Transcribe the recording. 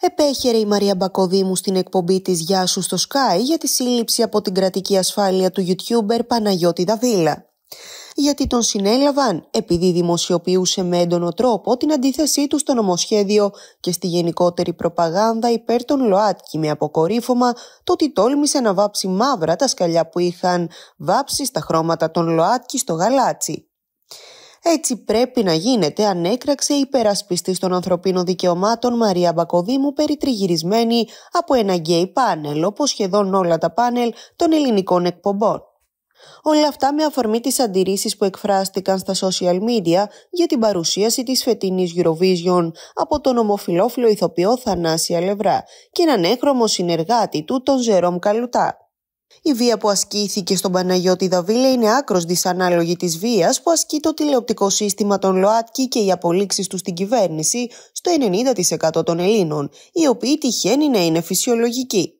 Επέχερε η Μαρία Μπακοδήμου στην εκπομπή της «Γεια σου στο Sky» για τη σύλληψη από την κρατική ασφάλεια του YouTuber Παναγιώτη Δαβίλα. Γιατί τον συνέλαβαν επειδή δημοσιοποιούσε με έντονο τρόπο την αντίθεσή του στο νομοσχέδιο και στη γενικότερη προπαγάνδα υπέρ των ΛΟΑΤΚΙ με αποκορύφωμα το ότι τόλμησε να βάψει μαύρα τα σκαλιά που είχαν βάψει στα χρώματα των ΛΟΑΤΚΙ στο γαλάτσι. Έτσι πρέπει να γίνεται, ανέκραξε η υπερασπιστή των ανθρωπίνων δικαιωμάτων Μαρία Μπακοδήμου, περιτριγυρισμένη από ένα γκέι πάνελ, όπως σχεδόν όλα τα πάνελ των ελληνικών εκπομπών. Όλα αυτά με αφορμή τις αντιρρήσεις που εκφράστηκαν στα social media για την παρουσίαση της φετινής Eurovision από τον ομοφυλόφιλο ηθοποιό Θανάση Αλευρά και έναν έκρομο συνεργάτη του τον Ζερόμ Καλουτά. Η βία που ασκήθηκε στον Παναγιώτη Δαβίλα είναι άκρος δυσανάλογη της βίας που ασκεί το τηλεοπτικό σύστημα των ΛΟΑΤΚΙ και οι απολύξεις τους στην κυβέρνηση στο 90% των Ελλήνων, οι οποίοι τυχαίνει να είναι φυσιολογικοί.